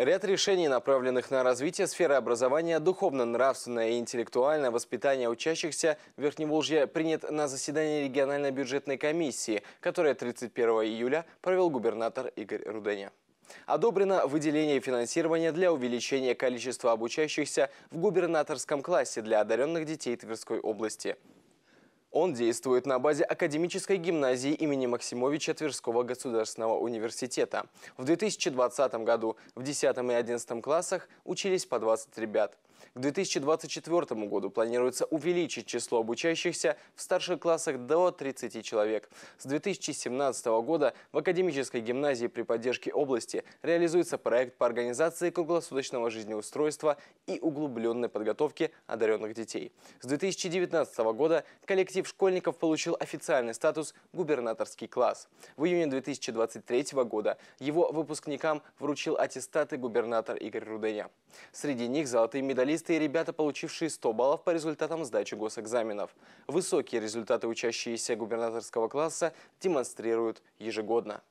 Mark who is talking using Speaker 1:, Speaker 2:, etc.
Speaker 1: Ряд решений, направленных на развитие сферы образования, духовно-нравственное и интеллектуальное воспитание учащихся в Верхневолжье принят на заседании региональной бюджетной комиссии, которое 31 июля провел губернатор Игорь Руденя. Одобрено выделение финансирования для увеличения количества обучающихся в губернаторском классе для одаренных детей Тверской области – он действует на базе Академической гимназии имени Максимовича Тверского государственного университета. В 2020 году в 10 и 11 классах учились по 20 ребят. К 2024 году планируется увеличить число обучающихся в старших классах до 30 человек. С 2017 года в Академической гимназии при поддержке области реализуется проект по организации круглосуточного жизнеустройства и углубленной подготовки одаренных детей. С 2019 года коллектив школьников получил официальный статус «губернаторский класс». В июне 2023 года его выпускникам вручил аттестаты губернатор Игорь Руденя. Среди них золотые медалисты и ребята, получившие 100 баллов по результатам сдачи госэкзаменов. Высокие результаты учащиеся губернаторского класса демонстрируют ежегодно.